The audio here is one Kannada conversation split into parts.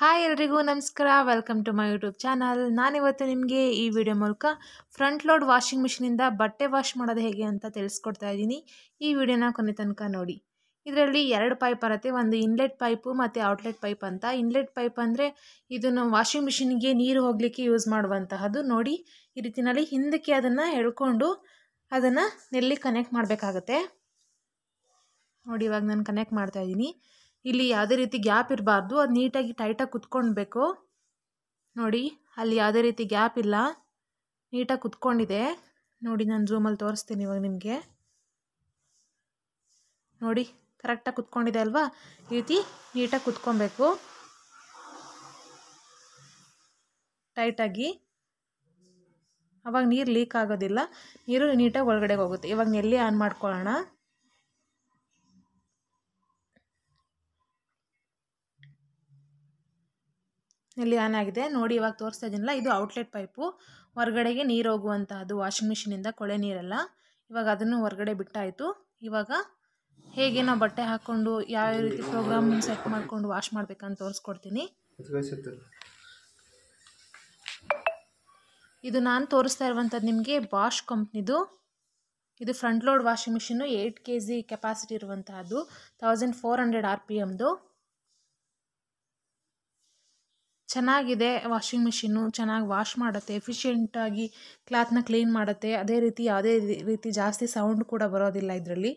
ಹಾಯ್ ಎಲ್ರಿಗೂ ನಮಸ್ಕಾರ welcome to my YouTube channel ನಾನಿವತ್ತು ನಿಮಗೆ ಈ ವಿಡಿಯೋ ಮೂಲಕ ಫ್ರಂಟ್ ಲೋಡ್ ವಾಷಿಂಗ್ ಮಿಷಿನಿಂದ ಬಟ್ಟೆ ವಾಶ್ ಮಾಡೋದು ಹೇಗೆ ಅಂತ ತಿಳಿಸ್ಕೊಡ್ತಾ ಇದ್ದೀನಿ ಈ ವಿಡಿಯೋನ ಕೊನೆ ತನಕ ನೋಡಿ ಇದರಲ್ಲಿ ಎರಡು ಪೈಪ್ ಬರುತ್ತೆ ಒಂದು ಇನ್ಲೆಟ್ ಪೈಪು ಮತ್ತು ಔಟ್ಲೆಟ್ ಪೈಪ್ ಅಂತ ಇನ್ಲೆಟ್ ಪೈಪ್ ಅಂದರೆ ಇದನ್ನು ವಾಷಿಂಗ್ ಮಿಷಿನ್ಗೆ ನೀರು ಹೋಗಲಿಕ್ಕೆ ಯೂಸ್ ಮಾಡುವಂತಹದ್ದು ನೋಡಿ ಈ ರೀತಿಯಲ್ಲಿ ಹಿಂದಕ್ಕೆ ಅದನ್ನು ಎಳ್ಕೊಂಡು ಅದನ್ನು ನೆಲ್ಲಿ ಕನೆಕ್ಟ್ ಮಾಡಬೇಕಾಗತ್ತೆ ನೋಡಿ ಇವಾಗ ನಾನು ಕನೆಕ್ಟ್ ಮಾಡ್ತಾ ಇಲ್ಲಿ ಯಾವುದೇ ರೀತಿ ಗ್ಯಾಪ್ ಇರಬಾರ್ದು ಅದು ನೀಟಾಗಿ ಟೈಟಾಗಿ ಕುತ್ಕೊಳ್ಬೇಕು ನೋಡಿ ಅಲ್ಲಿ ಯಾವುದೇ ರೀತಿ ಗ್ಯಾಪ್ ಇಲ್ಲ ನೀಟಾಗಿ ಕುತ್ಕೊಂಡಿದೆ ನೋಡಿ ನಾನು ಝೂಮಲ್ಲಿ ತೋರಿಸ್ತೀನಿ ಇವಾಗ ನಿಮಗೆ ನೋಡಿ ಕರೆಕ್ಟಾಗಿ ಕುತ್ಕೊಂಡಿದೆ ಅಲ್ವಾ ಈ ರೀತಿ ನೀಟಾಗಿ ಕುತ್ಕೊಬೇಕು ಟೈಟಾಗಿ ಅವಾಗ ನೀರು ಲೀಕ್ ಆಗೋದಿಲ್ಲ ನೀರು ನೀಟಾಗಿ ಒಳಗಡೆ ಹೋಗುತ್ತೆ ಇವಾಗ ನೆಲ್ಲಿ ಆನ್ ಮಾಡ್ಕೊಳ್ಳೋಣ ಇಲ್ಲಿ ಆನ್ ಆಗಿದೆ ನೋಡಿ ಇವಾಗ ತೋರಿಸ್ತಾ ಇದ್ದೀನಲ್ಲ ಇದು ಔಟ್ಲೆಟ್ ಪೈಪು ಹೊರಗಡೆಗೆ ನೀರು ಹೋಗುವಂತಹದ್ದು ವಾಷಿಂಗ್ ಮಿಷಿನಿಂದ ಕೊಳೆ ನೀರೆಲ್ಲ ಇವಾಗ ಅದನ್ನು ಹೊರಗಡೆ ಬಿಟ್ಟಾಯಿತು ಇವಾಗ ಹೇಗೆ ನಾವು ಬಟ್ಟೆ ಹಾಕ್ಕೊಂಡು ಯಾವ್ಯಾವ ರೀತಿ ಪ್ರೋಗ್ರಾಮ್ ಸೆಟ್ ಮಾಡಿಕೊಂಡು ವಾಶ್ ಮಾಡ್ಬೇಕಂತ ತೋರಿಸ್ಕೊಡ್ತೀನಿ ಇದು ನಾನು ತೋರಿಸ್ತಾ ಇರುವಂಥದ್ದು ನಿಮಗೆ ಬಾಷ್ ಕಂಪ್ನಿದು ಇದು front load washing machine eight K G capacity ಇರುವಂತಹದ್ದು thousand four hundred R P ಎಮ್ದು ಚೆನ್ನಾಗಿದೆ ವಾಷಿಂಗ್ ಮಿಷಿನ್ನು ಚೆನ್ನಾಗಿ ವಾಶ್ ಮಾಡುತ್ತೆ ಎಫಿಷಿಯೆಂಟಾಗಿ ಕ್ಲಾತ್ನ ಕ್ಲೀನ್ ಮಾಡುತ್ತೆ ಅದೇ ರೀತಿ ಯಾವುದೇ ರೀತಿ ಜಾಸ್ತಿ ಸೌಂಡ್ ಕೂಡ ಬರೋದಿಲ್ಲ ಇದರಲ್ಲಿ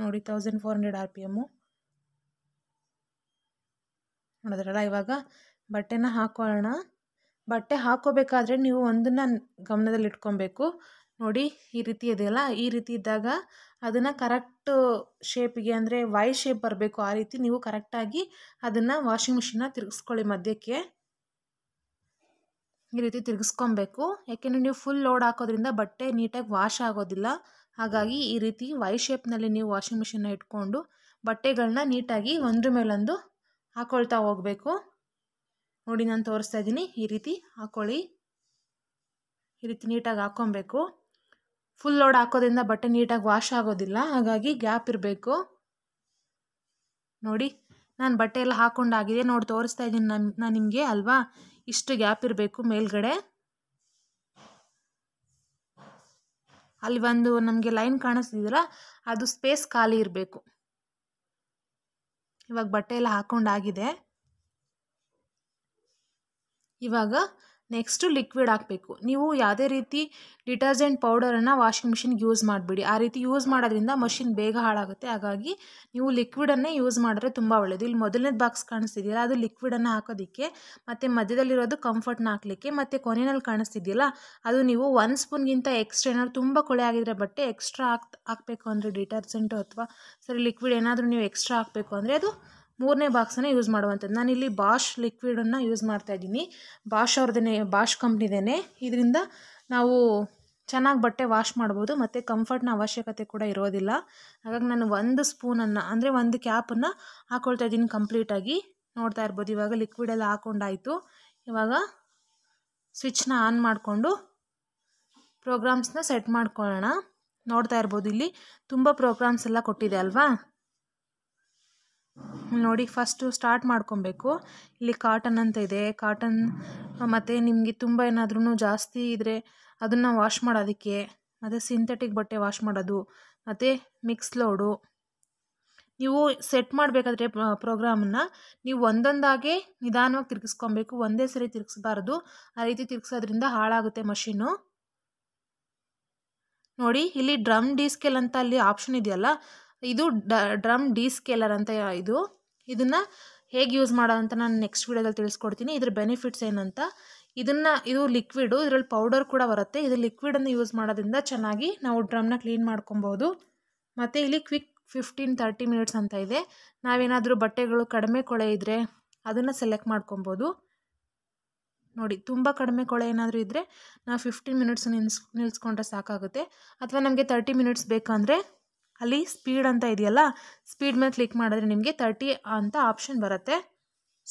ನೋಡಿ thousand four hundred R P M ನೋಡಿದ್ರಲ್ಲ ಇವಾಗ ಬಟ್ಟೆನ ಹಾಕೋಣ ಬಟ್ಟೆ ಹಾಕೋಬೇಕಾದ್ರೆ ನೀವು ಒಂದನ್ನು ಗಮನದಲ್ಲಿ ಇಟ್ಕೊಬೇಕು ನೋಡಿ ಈ ರೀತಿ ಇದೆಯಲ್ಲ ಈ ರೀತಿ ಇದ್ದಾಗ ಅದನ್ನು ಕರೆಕ್ಟ್ ಶೇಪಿಗೆ ಅಂದರೆ ವೈ ಶೇಪ್ ಬರಬೇಕು ಆ ರೀತಿ ನೀವು ಕರೆಕ್ಟಾಗಿ ಅದನ್ನು ವಾಷಿಂಗ್ ಮಿಷಿನ್ನ ತಿರುಗಿಸ್ಕೊಳ್ಳಿ ಮಧ್ಯಕ್ಕೆ ಈ ರೀತಿ ತಿರುಗಿಸ್ಕೊಬೇಕು ಯಾಕೆಂದರೆ ನೀವು ಫುಲ್ ಲೋಡ್ ಹಾಕೋದ್ರಿಂದ ಬಟ್ಟೆ ನೀಟಾಗಿ ವಾಶ್ ಆಗೋದಿಲ್ಲ ಹಾಗಾಗಿ ಈ ರೀತಿ ವೈ ಶೇಪ್ನಲ್ಲಿ ನೀವು ವಾಷಿಂಗ್ ಮಿಷಿನ್ನ ಇಟ್ಕೊಂಡು ಬಟ್ಟೆಗಳನ್ನ ನೀಟಾಗಿ ಒಂದ್ರ ಮೇಲೊಂದು ಹಾಕೊಳ್ತಾ ಹೋಗಬೇಕು ನೋಡಿ ನಾನು ತೋರಿಸ್ತಾ ಇದ್ದೀನಿ ಈ ರೀತಿ ಹಾಕೊಳ್ಳಿ ಈ ರೀತಿ ನೀಟಾಗಿ ಹಾಕೊಬೇಕು ಫುಲ್ ಲೋಡ್ ಹಾಕೋದ್ರಿಂದ ಬಟ್ಟೆ ನೀಟಾಗಿ ವಾಶ್ ಆಗೋದಿಲ್ಲ ಹಾಗಾಗಿ ಗ್ಯಾಪ್ ಇರಬೇಕು ನೋಡಿ ನಾನು ಬಟ್ಟೆ ಎಲ್ಲ ಹಾಕೊಂಡಾಗಿದೆ ನೋಡಿ ತೋರಿಸ್ತಾ ಇದ್ದೀನಿ ನಾನು ನಾನು ನಿಮಗೆ ಅಲ್ವಾ ಇಷ್ಟು ಗ್ಯಾಪ್ ಇರಬೇಕು ಮೇಲ್ಗಡೆ ಅಲ್ಲಿ ಒಂದು ನಮಗೆ ಲೈನ್ ಕಾಣಿಸ್ತಿದ್ರ ಅದು ಸ್ಪೇಸ್ ಖಾಲಿ ಇರಬೇಕು ಇವಾಗ ಬಟ್ಟೆ ಎಲ್ಲ ಹಾಕೊಂಡಾಗಿದೆ ಇವಾಗ ನೆಕ್ಸ್ಟು ಲಿಕ್ವಿಡ್ ಹಾಕಬೇಕು ನೀವು ಯಾವುದೇ ರೀತಿ ಡಿಟರ್ಜೆಂಟ್ ಪೌಡರನ್ನು ವಾಷಿಂಗ್ ಮಿಷಿನ್ಗೆ ಯೂಸ್ ಮಾಡಬೇಡಿ ಆ ರೀತಿ ಯೂಸ್ ಮಾಡೋದ್ರಿಂದ ಮಷಿನ್ ಬೇಗ ಹಾಳಾಗುತ್ತೆ ಹಾಗಾಗಿ ನೀವು ಲಿಕ್ವಿಡನ್ನೇ ಯೂಸ್ ಮಾಡಿದ್ರೆ ತುಂಬ ಒಳ್ಳೆಯದು ಇಲ್ಲಿ ಮೊದಲನೇ ಬಾಕ್ಸ್ ಕಾಣಿಸ್ತಿದೆಯಲ್ಲ ಅದು ಲಿಕ್ವಿಡನ್ನು ಹಾಕೋದಕ್ಕೆ ಮತ್ತು ಮಧ್ಯದಲ್ಲಿರೋದು ಕಂಫರ್ಟ್ನ ಹಾಕಲಿಕ್ಕೆ ಮತ್ತು ಕೊನೆಯಲ್ಲಿ ಕಾಣಿಸ್ತಿದೆಯಲ್ಲ ಅದು ನೀವು ಒನ್ ಸ್ಪೂನ್ಗಿಂತ ಎಕ್ಸ್ಟ್ರಾ ಏನಾದ್ರು ತುಂಬ ಕೊಳೆ ಆಗಿದ್ರೆ ಬಟ್ಟೆ ಎಕ್ಸ್ಟ್ರಾ ಹಾಕ್ ಹಾಕಬೇಕು ಅಂದರೆ ಡಿಟರ್ಜೆಂಟು ಅಥವಾ ಸರಿ ಲಿಕ್ವಿಡ್ ಏನಾದರೂ ನೀವು ಎಕ್ಸ್ಟ್ರಾ ಹಾಕಬೇಕು ಅಂದರೆ ಅದು ಮೂರನೇ ಬಾಕ್ಸನ್ನೇ ಯೂಸ್ ಮಾಡುವಂಥದ್ದು ನಾನಿಲ್ಲಿ ಬಾಷ್ ಲಿಕ್ವಿಡನ್ನು ಯೂಸ್ ಮಾಡ್ತಾ ಇದ್ದೀನಿ ಬಾಷ್ ಅವ್ರದ್ದೇ ಬಾಷ್ ಕಂಪ್ನಿದೇನೆ ಇದರಿಂದ ನಾವು ಚೆನ್ನಾಗಿ ಬಟ್ಟೆ ವಾಶ್ ಮಾಡ್ಬೋದು ಮತ್ತು ಕಂಫರ್ಟ್ನ ಅವಶ್ಯಕತೆ ಕೂಡ ಇರೋದಿಲ್ಲ ಹಾಗಾಗಿ ನಾನು ಒಂದು ಸ್ಪೂನನ್ನು ಅಂದರೆ ಒಂದು ಕ್ಯಾಪನ್ನು ಹಾಕ್ಕೊಳ್ತಾ ಇದ್ದೀನಿ ಕಂಪ್ಲೀಟಾಗಿ ನೋಡ್ತಾ ಇರ್ಬೋದು ಇವಾಗ ಲಿಕ್ವಿಡ್ ಎಲ್ಲ ಹಾಕ್ಕೊಂಡಾಯಿತು ಇವಾಗ ಸ್ವಿಚ್ನ ಆನ್ ಮಾಡಿಕೊಂಡು ಪ್ರೋಗ್ರಾಮ್ಸ್ನ ಸೆಟ್ ಮಾಡ್ಕೊಳ್ಳೋಣ ನೋಡ್ತಾ ಇರ್ಬೋದು ಇಲ್ಲಿ ತುಂಬ ಪ್ರೋಗ್ರಾಮ್ಸ್ ಎಲ್ಲ ಕೊಟ್ಟಿದೆ ಅಲ್ವಾ ನೋಡಿ ಫಸ್ಟು ಸ್ಟಾರ್ಟ್ ಮಾಡ್ಕೊಬೇಕು ಇಲ್ಲಿ ಕಾಟನ್ ಅಂತ ಇದೆ ಕಾಟನ್ ಮತ್ತು ನಿಮಗೆ ತುಂಬ ಏನಾದ್ರೂ ಜಾಸ್ತಿ ಇದ್ದರೆ ಅದನ್ನು ವಾಶ್ ಮಾಡೋದಕ್ಕೆ ಮತ್ತು ಸಿಂಥೆಟಿಕ್ ಬಟ್ಟೆ ವಾಶ್ ಮಾಡೋದು ಮತ್ತು ಮಿಕ್ಸ್ ಲೋಡು ನೀವು ಸೆಟ್ ಮಾಡಬೇಕಾದ್ರೆ ಪ್ರೋಗ್ರಾಮನ್ನು ನೀವು ಒಂದೊಂದಾಗೆ ನಿಧಾನವಾಗಿ ತಿರುಗಿಸ್ಕೊಬೇಕು ಒಂದೇ ಸರಿ ತಿರುಗಿಸ್ಬಾರ್ದು ಆ ರೀತಿ ತಿರುಗಿಸೋದ್ರಿಂದ ಹಾಳಾಗುತ್ತೆ ಮಷೀನು ನೋಡಿ ಇಲ್ಲಿ ಡ್ರಮ್ ಡಿಸ್ಕೆಲ್ ಅಂತ ಅಲ್ಲಿ ಆಪ್ಷನ್ ಇದೆಯಲ್ಲ ಇದು ಡ್ರಮ್ ಡಿ ಸ್ಕೇಲರ್ ಅಂತ ಇದು ಇದನ್ನು ಹೇಗೆ ಯೂಸ್ ಮಾಡೋ ಅಂತ ನಾನು ನೆಕ್ಸ್ಟ್ ವೀಡಿಯೋದಲ್ಲಿ ತಿಳಿಸ್ಕೊಡ್ತೀನಿ ಇದ್ರ ಬೆನಿಫಿಟ್ಸ್ ಏನಂತ ಇದನ್ನು ಇದು ಲಿಕ್ವಿಡು ಇದರಲ್ಲಿ ಪೌಡರ್ ಕೂಡ ಬರುತ್ತೆ ಇದು ಲಿಕ್ವಿಡನ್ನು ಯೂಸ್ ಮಾಡೋದ್ರಿಂದ ಚೆನ್ನಾಗಿ ನಾವು ಡ್ರಮ್ನ ಕ್ಲೀನ್ ಮಾಡ್ಕೊಬೋದು ಮತ್ತು ಇಲ್ಲಿ ಕ್ವಿಕ್ ಫಿಫ್ಟೀನ್ ತರ್ಟಿ ಮಿನಿಟ್ಸ್ ಅಂತ ಇದೆ ನಾವೇನಾದರೂ ಬಟ್ಟೆಗಳು ಕಡಿಮೆ ಕೊಳೆ ಇದ್ದರೆ ಅದನ್ನು ಸೆಲೆಕ್ಟ್ ಮಾಡ್ಕೊಬೋದು ನೋಡಿ ತುಂಬ ಕಡಿಮೆ ಕೊಳೆ ಏನಾದರೂ ಇದ್ದರೆ ನಾವು ಫಿಫ್ಟೀನ್ ಮಿನಿಟ್ಸ್ ನಿಲ್ಸ್ ನಿಲ್ಸ್ಕೊಂಡ್ರೆ ಸಾಕಾಗುತ್ತೆ ಅಥವಾ ನಮಗೆ ತರ್ಟಿ ಮಿನಿಟ್ಸ್ ಬೇಕಂದರೆ ಅಲ್ಲಿ ಸ್ಪೀಡ್ ಅಂತ ಇದೆಯಲ್ಲ ಸ್ಪೀಡ್ ಮೇಲೆ ಕ್ಲಿಕ್ ಮಾಡಿದ್ರೆ ನಿಮಗೆ ತರ್ಟಿ ಅಂತ ಆಪ್ಷನ್ ಬರುತ್ತೆ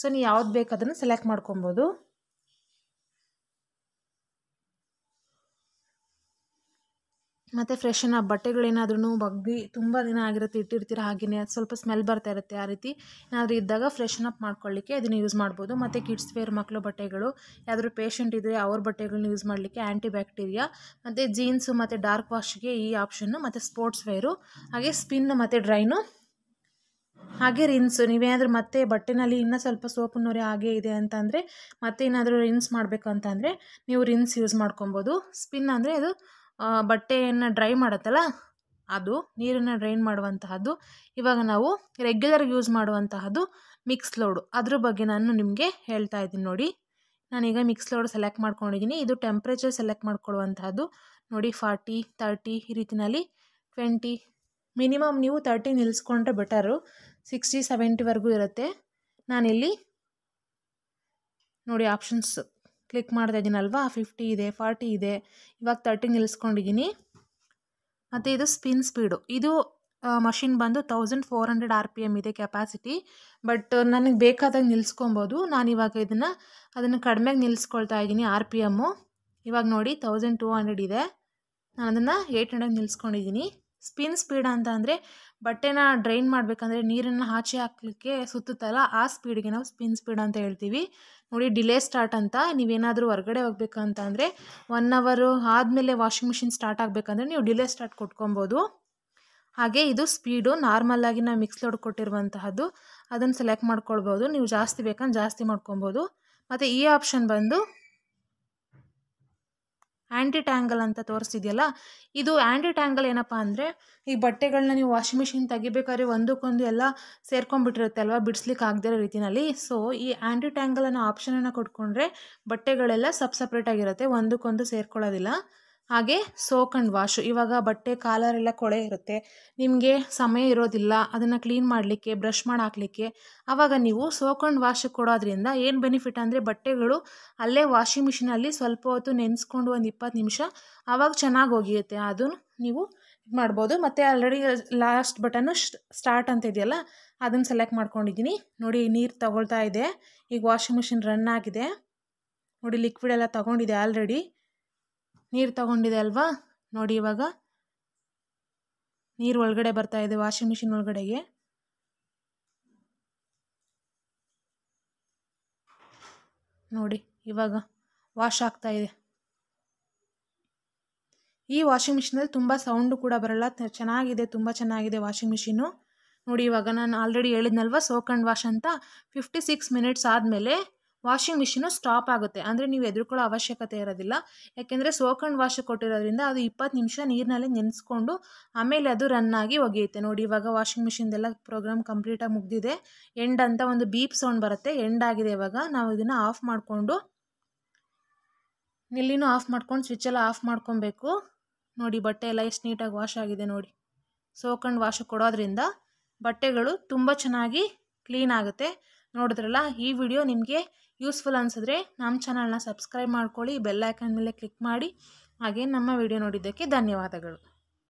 ಸೊ ನೀವು ಯಾವ್ದು ಬೇಕು ಅದನ್ನು ಸೆಲೆಕ್ಟ್ ಮಾಡ್ಕೊಬೋದು ಮತ್ತು ಫ್ರೆಶನ್ ಅಪ್ ಬಟ್ಟೆಗಳೇನಾದ್ರೂ ಬಗ್ಗಿ ತುಂಬ ದಿನ ಆಗಿರುತ್ತೆ ಇಟ್ಟಿರ್ತೀರ ಹಾಗೆಯೇ ಅದು ಸ್ವಲ್ಪ ಸ್ಮೆಲ್ ಬರ್ತಾ ಇರುತ್ತೆ ಆ ರೀತಿ ಏನಾದರೂ ಇದ್ದಾಗ ಫ್ರೆಶನ್ ಅಪ್ ಮಾಡ್ಕೊಳ್ಳಿಕ್ಕೆ ಇದನ್ನು ಯೂಸ್ ಮಾಡ್ಬೋದು ಮತ್ತು ಕಿಡ್ಸ್ ವೇರ್ ಮಕ್ಕಳು ಬಟ್ಟೆಗಳು ಯಾವ್ದಾದ್ರು ಪೇಷಂಟ್ ಇದ್ದರೆ ಅವ್ರ ಬಟ್ಟೆಗಳನ್ನ ಯೂಸ್ ಮಾಡಲಿಕ್ಕೆ ಆ್ಯಂಟಿ ಬ್ಯಾಕ್ಟೀರಿಯಾ ಮತ್ತು ಜೀನ್ಸು ಮತ್ತು ಡಾರ್ಕ್ ವಾಶ್ಗೆ ಈ ಆಪ್ಷನ್ನು ಮತ್ತು ಸ್ಪೋರ್ಟ್ಸ್ ವೇರು ಹಾಗೆ ಸ್ಪಿನ್ ಮತ್ತು ಡ್ರೈನು ಹಾಗೆ ರಿನ್ಸು ನೀವೇನಾದರೂ ಮತ್ತೆ ಬಟ್ಟೆನಲ್ಲಿ ಇನ್ನೂ ಸ್ವಲ್ಪ ಸೋಪು ಹಾಗೆ ಇದೆ ಅಂತಂದರೆ ಮತ್ತೆ ಏನಾದರೂ ರಿನ್ಸ್ ಮಾಡಬೇಕು ಅಂತಂದರೆ ನೀವು ರಿನ್ಸ್ ಯೂಸ್ ಮಾಡ್ಕೊಬೋದು ಸ್ಪಿನ್ ಅಂದರೆ ಅದು ಬಟ್ಟೆಯನ್ನು ಡ್ರೈ ಮಾಡುತ್ತಲ್ಲ ಅದು ನೀರನ್ನು ಡ್ರೈನ್ ಮಾಡುವಂತಹದ್ದು ಇವಾಗ ನಾವು ರೆಗ್ಯುಲರ್ ಯೂಸ್ ಮಾಡುವಂತಹದ್ದು ಮಿಕ್ಸ್ ಲೋಡು ಅದ್ರ ಬಗ್ಗೆ ನಾನು ನಿಮಗೆ ಹೇಳ್ತಾ ಇದ್ದೀನಿ ನೋಡಿ ನಾನೀಗ ಮಿಕ್ಸ್ ಲೋಡ್ ಸೆಲೆಕ್ಟ್ ಮಾಡ್ಕೊಂಡಿದ್ದೀನಿ ಇದು ಟೆಂಪ್ರೇಚರ್ ಸೆಲೆಕ್ಟ್ ಮಾಡ್ಕೊಳ್ಳುವಂತಹದ್ದು ನೋಡಿ ಫಾರ್ಟಿ ತರ್ಟಿ ಈ ರೀತಿಯಲ್ಲಿ ಟ್ವೆಂಟಿ ಮಿನಿಮಮ್ ನೀವು ತರ್ಟಿ ನಿಲ್ಲಿಸ್ಕೊಂಡ್ರೆ ಬೆಟರು ಸಿಕ್ಸ್ಟಿ ಸೆವೆಂಟಿವರೆಗೂ ಇರುತ್ತೆ ನಾನಿಲ್ಲಿ ನೋಡಿ ಆಪ್ಷನ್ಸ್ ಕ್ಲಿಕ್ ಮಾಡ್ತಾ ಇದ್ದೀನಲ್ವಾ ಫಿಫ್ಟಿ ಇದೆ ಫಾರ್ಟಿ ಇದೆ ಇವಾಗ ತರ್ಟಿ ನಿಲ್ಲಿಸ್ಕೊಂಡಿದ್ದೀನಿ ಮತ್ತು ಇದು ಸ್ಪಿನ್ ಸ್ಪೀಡು ಇದು ಮಷಿನ್ ಬಂದು thousand four hundred R P M ಇದೆ ಕೆಪಾಸಿಟಿ ಬಟ್ ನನಗೆ ಬೇಕಾದಾಗ ನಿಲ್ಲಿಸ್ಕೊಬೋದು ಇವಾಗ ಇದನ್ನು ಅದನ್ನು ಕಡಿಮೆಗೆ ನಿಲ್ಲಿಸ್ಕೊಳ್ತಾ ಇದ್ದೀನಿ ಆರ್ ಪಿ ಎಮ್ಮು ಇವಾಗ ನೋಡಿ ತೌಸಂಡ್ ಟೂ ಹಂಡ್ರೆಡ್ ಇದೆ ನಾನು ಅದನ್ನು ಏಯ್ಟ್ ಹಂಡ್ರೆಡ್ ನಿಲ್ಲಿಸ್ಕೊಂಡಿದ್ದೀನಿ ಸ್ಪಿನ್ ಸ್ಪೀಡ್ ಅಂತ ಅಂದರೆ ಬಟ್ಟೆನ ಡ್ರೈನ್ ಮಾಡಬೇಕಂದ್ರೆ ನೀರನ್ನು ಆಚೆ ಹಾಕಲಿಕ್ಕೆ ಸುತ್ತುತ್ತಲ್ಲ ಆ ಸ್ಪೀಡ್ಗೆ ನಾವು ಸ್ಪಿನ್ ಸ್ಪೀಡ್ ಅಂತ ಹೇಳ್ತೀವಿ ನೋಡಿ ಡಿಲೇ ಸ್ಟಾರ್ಟ್ ಅಂತ ನೀವೇನಾದರೂ ಹೊರಗಡೆ ಹೋಗ್ಬೇಕಂತಂದರೆ ಅಂದರೆ ಒನ್ ಅವರು ಆದಮೇಲೆ ವಾಷಿಂಗ್ ಮಿಷಿನ್ ಸ್ಟಾರ್ಟ್ ಆಗಬೇಕಂದ್ರೆ ನೀವು ಡಿಲೇ ಸ್ಟಾರ್ಟ್ ಕೊಟ್ಕೊಬೋದು ಹಾಗೆ ಇದು ಸ್ಪೀಡು ನಾರ್ಮಲ್ಲಾಗಿ ನಾವು ಮಿಕ್ಸ್ ಲೋಡ್ ಕೊಟ್ಟಿರುವಂತಹದ್ದು ಅದನ್ನು ಸೆಲೆಕ್ಟ್ ಮಾಡ್ಕೊಳ್ಬೋದು ನೀವು ಜಾಸ್ತಿ ಬೇಕಂದ್ರೆ ಜಾಸ್ತಿ ಮಾಡ್ಕೊಬೋದು ಮತ್ತು ಈ ಆಪ್ಷನ್ ಬಂದು ಆ್ಯಂಟಿ ಟ್ಯಾಂಗಲ್ ಅಂತ ತೋರಿಸಿದೆಯಲ್ಲ ಇದು ಆ್ಯಂಟಿ ಟ್ಯಾಂಗಲ್ ಏನಪ್ಪ ಅಂದರೆ ಈ ಬಟ್ಟೆಗಳನ್ನ ನೀವು ವಾಷಿಂಗ್ ಮಿಷಿನ್ ತೆಗಿಬೇಕಾದ್ರೆ ಒಂದಕ್ಕೊಂದು ಎಲ್ಲ ಸೇರ್ಕೊಂಡ್ಬಿಟ್ಟಿರುತ್ತೆ ಅಲ್ವಾ ಬಿಡಿಸ್ಲಿಕ್ಕೆ ಆಗದಿರೋ ರೀತಿಯಲ್ಲಿ ಸೊ ಈ ಆ್ಯಂಟಿ ಟ್ಯಾಂಗಲನ್ನು ಅನ್ನೋ ಆಪ್ಷನನ್ನು ಕೊಟ್ಕೊಂಡ್ರೆ ಬಟ್ಟೆಗಳೆಲ್ಲ ಸಪ್ ಸಪ್ರೇಟಾಗಿರುತ್ತೆ ಒಂದಕ್ಕೊಂದು ಸೇರ್ಕೊಳ್ಳೋದಿಲ್ಲ ಹಾಗೆ ಸೋಕ್ ಆ್ಯಂಡ್ ವಾಶು ಇವಾಗ ಬಟ್ಟೆ ಕಾಲರೆಲ್ಲ ಕೊಳೆ ಇರುತ್ತೆ ನಿಮಗೆ ಸಮಯ ಇರೋದಿಲ್ಲ ಅದನ್ನು ಕ್ಲೀನ್ ಮಾಡಲಿಕ್ಕೆ ಬ್ರಷ್ ಮಾಡಿ ಹಾಕಲಿಕ್ಕೆ ಆವಾಗ ನೀವು ಸೋಕ್ ಆ್ಯಂಡ್ ವಾಶ್ ಕೊಡೋದ್ರಿಂದ ಏನು ಬೆನಿಫಿಟ್ ಅಂದರೆ ಬಟ್ಟೆಗಳು ಅಲ್ಲೇ ವಾಷಿಂಗ್ ಮಿಷಿನಲ್ಲಿ ಸ್ವಲ್ಪ ಹೊತ್ತು ನೆನೆಸ್ಕೊಂಡು ಒಂದು ಇಪ್ಪತ್ತು ನಿಮಿಷ ಆವಾಗ ಚೆನ್ನಾಗಿ ಹೋಗಿರುತ್ತೆ ಅದನ್ನು ನೀವು ಇದು ಮಾಡ್ಬೋದು ಮತ್ತು ಆಲ್ರೆಡಿ ಲಾಸ್ಟ್ ಬಟನ್ನು ಸ್ಟಾರ್ಟ್ ಅಂತ ಇದೆಯಲ್ಲ ಅದನ್ನು ಸೆಲೆಕ್ಟ್ ಮಾಡ್ಕೊಂಡಿದ್ದೀನಿ ನೋಡಿ ನೀರು ತಗೊಳ್ತಾ ಇದೆ ಈಗ ವಾಷಿಂಗ್ ಮಿಷಿನ್ ರನ್ ಆಗಿದೆ ನೋಡಿ ಲಿಕ್ವಿಡ್ ಎಲ್ಲ ತೊಗೊಂಡಿದೆ ಆಲ್ರೆಡಿ ನೀರು ತಗೊಂಡಿದೆ ಅಲ್ವಾ ನೋಡಿ ಇವಾಗ ನೀರು ಒಳಗಡೆ ಬರ್ತಾ ಇದೆ ವಾಷಿಂಗ್ ಮಿಷಿನ್ ಒಳಗಡೆಗೆ ನೋಡಿ ಇವಾಗ ವಾಶ್ ಆಗ್ತಾ ಇದೆ ಈ ವಾಷಿಂಗ್ ಮಿಷಿನಲ್ಲಿ ತುಂಬ ಸೌಂಡು ಕೂಡ ಬರಲ್ಲ ಚೆನ್ನಾಗಿದೆ ತುಂಬ ಚೆನ್ನಾಗಿದೆ ವಾಷಿಂಗ್ ಮಿಷಿನು ನೋಡಿ ಇವಾಗ ನಾನು ಆಲ್ರೆಡಿ ಹೇಳಿದ್ನಲ್ವ ಸೋಕಂಡ್ ವಾಶ್ ಅಂತ ಫಿಫ್ಟಿ ಸಿಕ್ಸ್ ಮಿನಿಟ್ಸ್ ಆದಮೇಲೆ ವಾಷಿಂಗ್ ಮಿಷಿನು ಸ್ಟಾಪ್ ಆಗುತ್ತೆ ಅಂದರೆ ನೀವು ಎದುರ್ಕೊಳ್ಳೋ ಅವಶ್ಯಕತೆ ಇರೋದಿಲ್ಲ ಯಾಕೆಂದರೆ ಸೋಕಂಡ್ ವಾಶ್ ಕೊಟ್ಟಿರೋದ್ರಿಂದ ಅದು ಇಪ್ಪತ್ತು ನಿಮಿಷ ನೀರಿನಲ್ಲಿ ನೆನೆಸ್ಕೊಂಡು ಆಮೇಲೆ ಅದು ರನ್ ಆಗಿ ಒಗೆಯುತ್ತೆ ನೋಡಿ ಇವಾಗ ವಾಷಿಂಗ್ ಮಿಷಿನ್ದೆಲ್ಲ ಪ್ರೋಗ್ರಾಮ್ ಕಂಪ್ಲೀಟಾಗಿ ಮುಗಿದಿದೆ ಎಂಡ್ ಅಂತ ಒಂದು ಬೀಪ್ ಸೌಂಡ್ ಬರುತ್ತೆ ಎಂಡ್ ಆಗಿದೆ ಇವಾಗ ನಾವು ಇದನ್ನು ಆಫ್ ಮಾಡಿಕೊಂಡು ನಿಲ್ಲಿನೂ ಆಫ್ ಮಾಡ್ಕೊಂಡು ಸ್ವಿಚ್ಚೆಲ್ಲ ಆಫ್ ಮಾಡ್ಕೊಬೇಕು ನೋಡಿ ಬಟ್ಟೆ ಎಲ್ಲ ಎಷ್ಟು ನೀಟಾಗಿ ವಾಶ್ ಆಗಿದೆ ನೋಡಿ ಸೋಕ್ ವಾಶ್ ಕೊಡೋದ್ರಿಂದ ಬಟ್ಟೆಗಳು ತುಂಬ ಚೆನ್ನಾಗಿ ಕ್ಲೀನ್ ಆಗುತ್ತೆ ನೋಡಿದ್ರಲ್ಲ ಈ ವಿಡಿಯೋ ನಿಮಗೆ ಯೂಸ್ಫುಲ್ ಅನಿಸಿದ್ರೆ ನಮ್ಮ ಚಾನಲ್ನ ಸಬ್ಸ್ಕ್ರೈಬ್ ಮಾಡ್ಕೊಳ್ಳಿ ಬೆಲ್ ಐಕನ್ ಮೇಲೆ ಕ್ಲಿಕ್ ಮಾಡಿ ಹಾಗೆ ನಮ್ಮ ವಿಡಿಯೋ ನೋಡಿದ್ದಕ್ಕೆ ಧನ್ಯವಾದಗಳು